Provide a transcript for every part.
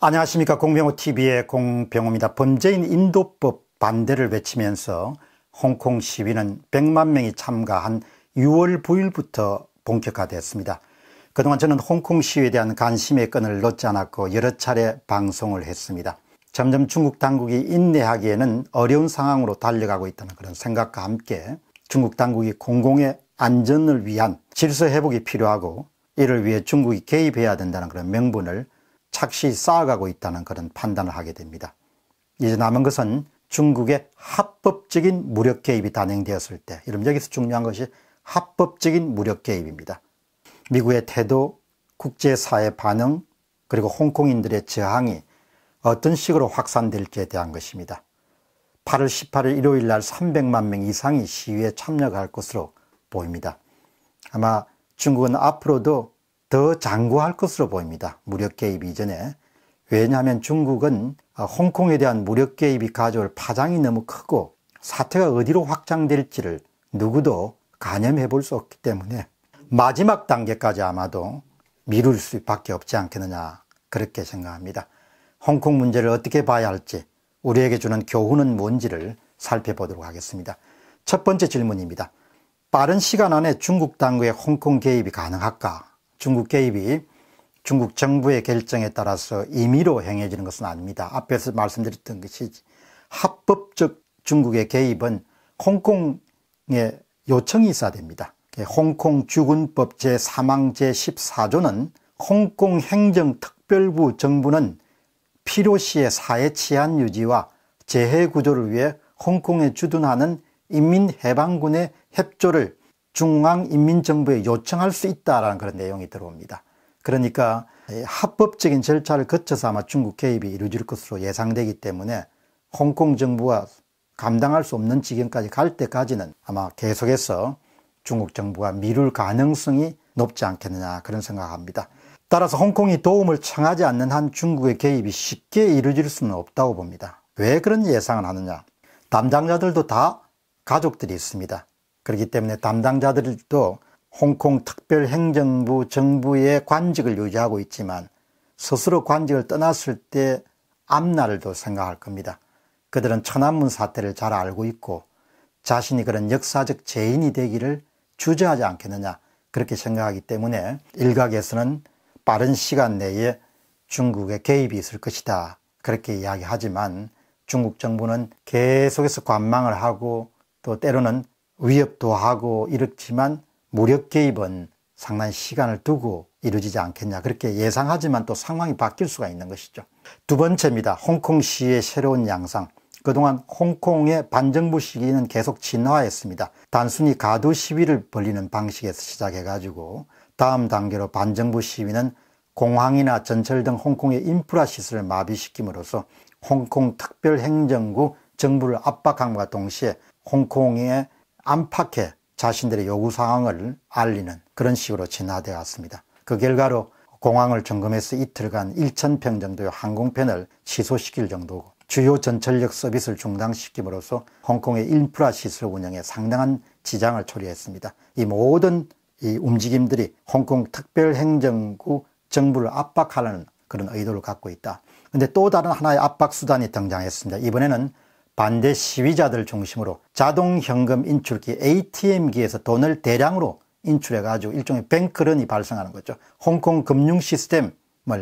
안녕하십니까 공병호TV의 공병호입니다. 범죄인 인도법 반대를 외치면서 홍콩 시위는 100만 명이 참가한 6월 9일부터 본격화됐습니다. 그동안 저는 홍콩 시위에 대한 관심의 끈을 놓지 않았고 여러 차례 방송을 했습니다. 점점 중국 당국이 인내하기에는 어려운 상황으로 달려가고 있다는 그런 생각과 함께 중국 당국이 공공의 안전을 위한 질서 회복이 필요하고 이를 위해 중국이 개입해야 된다는 그런 명분을 착시 쌓아가고 있다는 그런 판단을 하게 됩니다. 이제 남은 것은 중국의 합법적인 무력 개입이 단행되었을 때, 여러분 여기서 중요한 것이 합법적인 무력 개입입니다. 미국의 태도, 국제사회 반응, 그리고 홍콩인들의 저항이 어떤 식으로 확산될지에 대한 것입니다. 8월 18일 일요일 날 300만 명 이상이 시위에 참여할 것으로 보입니다. 아마 중국은 앞으로도 더 장구할 것으로 보입니다. 무력 개입 이전에. 왜냐하면 중국은 어, 홍콩에 대한 무력 개입이 가져올 파장이 너무 크고 사태가 어디로 확장될지를 누구도 가늠해 볼 수 없기 때문에 마지막 단계까지 아마도 미룰 수밖에 없지 않겠느냐 그렇게 생각합니다. 홍콩 문제를 어떻게 봐야 할지 우리에게 주는 교훈은 뭔지를 살펴보도록 하겠습니다. 첫 번째 질문입니다. 빠른 시간 안에 중국 당국의 홍콩 개입이 가능할까? 중국 개입이 중국 정부의 결정에 따라서 임의로 행해지는 것은 아닙니다. 앞에서 말씀드렸던 것이 합법적 중국의 개입은 홍콩의 요청이 있어야 됩니다. 예, 홍콩 주군법 제3항 제14조는 홍콩 행정특별부 정부는 필요시의 사회 치안 유지와 재해 구조를 위해 홍콩에 주둔하는 인민해방군의 협조를 중앙인민정부에 요청할 수 있다라는 그런 내용이 들어옵니다. 그러니까 합법적인 절차를 거쳐서 아마 중국 개입이 이루어질 것으로 예상되기 때문에 홍콩 정부가 감당할 수 없는 지경까지 갈 때까지는 아마 계속해서 중국 정부가 미룰 가능성이 높지 않겠느냐 그런 생각합니다. 따라서 홍콩이 도움을 청하지 않는 한 중국의 개입이 쉽게 이루어질 수는 없다고 봅니다. 왜 그런 예상을 하느냐? 담당자들도 다 가족들이 있습니다. 그렇기 때문에 담당자들도 홍콩 특별행정부 정부의 관직을 유지하고 있지만 스스로 관직을 떠났을 때 앞날도 생각할 겁니다. 그들은 천안문 사태를 잘 알고 있고 자신이 그런 역사적 재인이 되기를 주저하지 않겠느냐 그렇게 생각하기 때문에 일각에서는 빠른 시간 내에 중국의 개입이 있을 것이다 그렇게 이야기하지만 중국 정부는 계속해서 관망을 하고 또 때로는 위협도 하고 이렇지만 무력 개입은 상당히 시간을 두고 이루어지지 않겠냐 그렇게 예상하지만 또 상황이 바뀔 수가 있는 것이죠. 두 번째입니다. 홍콩시의 새로운 양상. 그동안 홍콩의 반정부 시기는 계속 진화했습니다. 단순히 가두 시위를 벌리는 방식에서 시작해가지고 다음 단계로 반정부 시위는 공항이나 전철 등 홍콩의 인프라 시설을 마비시킴으로써 홍콩 특별행정구 정부를 압박함과 동시에 홍콩의 안팎의 자신들의 요구 사항을 알리는 그런 식으로 진화되었습니다그 결과로 공항을 점검해서 이틀간 1,000평 정도의 항공편을 취소시킬 정도고 주요 전철역 서비스를 중단시킴으로써 홍콩의 인프라 시설 운영에 상당한 지장을 초래했습니다. 이 모든 이 움직임들이 홍콩 특별행정구 정부를 압박하려는 그런 의도를 갖고 있다. 근데 또 다른 하나의 압박 수단이 등장했습니다. 이번에는 반대 시위자들 중심으로 자동 현금 인출기 ATM기에서 돈을 대량으로 인출해 가지고 일종의 뱅크런이 발생하는 거죠. 홍콩 금융 시스템을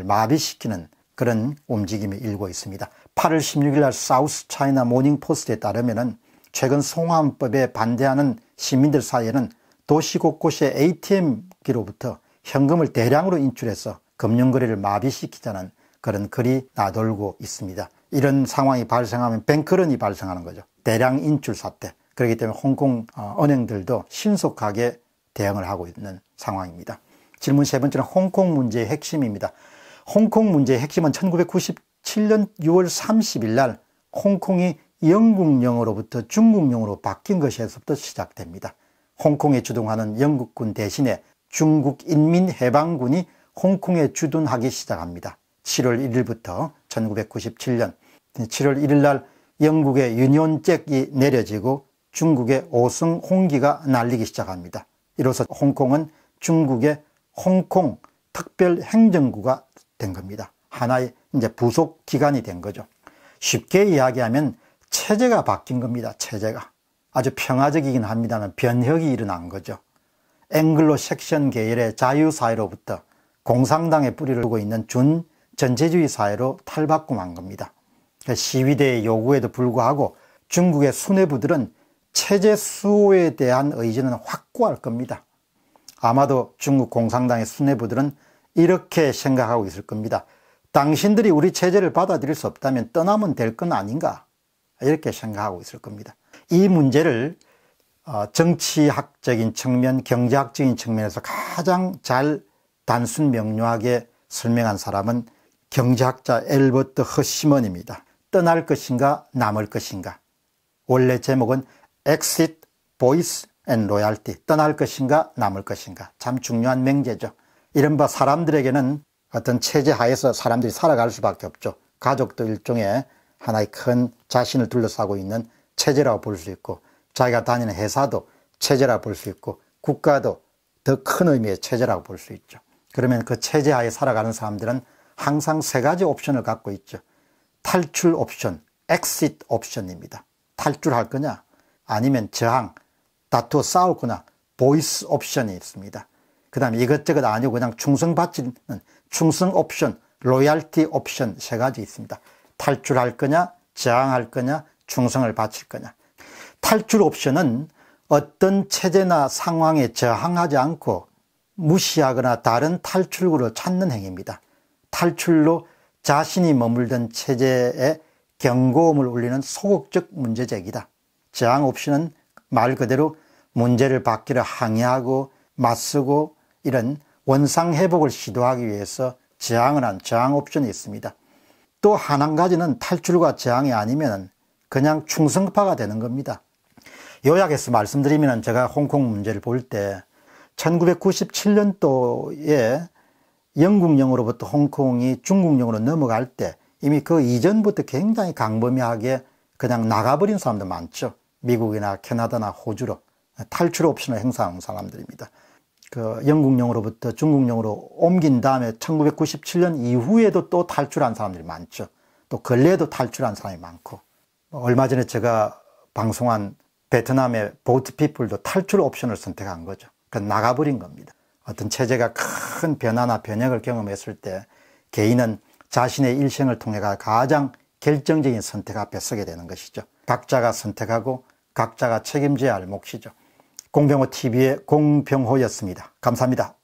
마비시키는 그런 움직임이 일고 있습니다. 8월 16일 날 사우스 차이나 모닝 포스트에 따르면은 최근 송환법에 반대하는 시민들 사이에는 도시 곳곳에 ATM기로부터 현금을 대량으로 인출해서 금융거래를 마비시키자는 그런 글이 나돌고 있습니다. 이런 상황이 발생하면 뱅크런이 발생하는 거죠. 대량 인출 사태. 그렇기 때문에 홍콩 어, 은행들도 신속하게 대응을 하고 있는 상황입니다. 질문 세 번째는 홍콩 문제의 핵심입니다. 홍콩 문제의 핵심은 1997년 6월 30일 날 홍콩이 영국령으로부터 중국령으로 바뀐 것에서부터 시작됩니다. 홍콩에 주둔하는 영국군 대신에 중국인민해방군이 홍콩에 주둔하기 시작합니다. 7월 1일부터 1997년 7월 1일 날 영국의 유니온잭이 내려지고 중국의 오승 홍기가 날리기 시작합니다. 이로써 홍콩은 중국의 홍콩 특별행정구가 된 겁니다. 하나의 이제 부속 기관이 된 거죠. 쉽게 이야기하면 체제가 바뀐 겁니다. 체제가. 아주 평화적이긴 합니다만 변혁이 일어난 거죠. 앵글로 섹션 계열의 자유사회로부터 공상당의 뿌리를 두고 있는 준 전체주의 사회로 탈바꿈한 겁니다. 그러니까 시위대의 요구에도 불구하고 중국의 수뇌부들은 체제 수호에 대한 의지는 확고할 겁니다. 아마도 중국 공산당의 수뇌부들은 이렇게 생각하고 있을 겁니다. 당신들이 우리 체제를 받아들일 수 없다면 떠나면 될 건 아닌가 이렇게 생각하고 있을 겁니다. 이 문제를 어, 정치학적인 측면, 경제학적인 측면에서 가장 잘 단순 명료하게 설명한 사람은 경제학자 엘버트 허시먼입니다. 떠날 것인가 남을 것인가 원래 제목은 Exit, Voice and Loyalty 떠날 것인가 남을 것인가 참 중요한 명제죠. 이른바 사람들에게는 어떤 체제 하에서 사람들이 살아갈 수밖에 없죠. 가족도 일종의 하나의 큰 자신을 둘러싸고 있는 체제라고 볼 수 있고 자기가 다니는 회사도 체제라고 볼 수 있고 국가도 더 큰 의미의 체제라고 볼 수 있죠. 그러면 그 체제 하에 살아가는 사람들은 항상 세 가지 옵션을 갖고 있죠. 탈출 옵션, 엑시트 옵션입니다. 탈출할 거냐, 아니면 저항, 다투어 싸울 거냐, 보이스 옵션이 있습니다. 그 다음에 이것저것 아니고 그냥 충성 받지는 충성 옵션, 로얄티 옵션 세 가지 있습니다. 탈출할 거냐, 저항할 거냐, 충성을 바칠 거냐. 탈출 옵션은 어떤 체제나 상황에 저항하지 않고 무시하거나 다른 탈출구를 찾는 행위입니다. 탈출로 자신이 머물던 체제에 경고음을 울리는 소극적 문제제기다. 저항 없이는 말 그대로 문제를 받기를 항의하고 맞서고 이런 원상 회복을 시도하기 위해서 저항을 한 저항 옵션이 있습니다. 또한한 가지는 탈출과 저항이 아니면 그냥 충성파가 되는 겁니다. 요약해서 말씀드리면 제가 홍콩 문제를 볼 때 1997년도에 영국령으로부터 홍콩이 중국령으로 넘어갈 때 이미 그 이전부터 굉장히 강범위하게 그냥 나가버린 사람들 많죠. 미국이나 캐나다나 호주로 탈출 옵션을 행사한 사람들입니다. 그 영국령으로부터 중국령으로 옮긴 다음에 1997년 이후에도 또 탈출한 사람들이 많죠. 또 근래에도 탈출한 사람이 많고 얼마 전에 제가 방송한 베트남의 보트 피플도 탈출 옵션을 선택한 거죠. 그 나가버린 겁니다. 어떤 체제가 큰 변화나 변혁을 경험했을 때 개인은 자신의 일생을 통해가 장 결정적인 선택 앞에 서게 되는 것이죠. 각자가 선택하고 각자가 책임져야 할 몫이죠. 공병호 TV의 공병호였습니다. 감사합니다.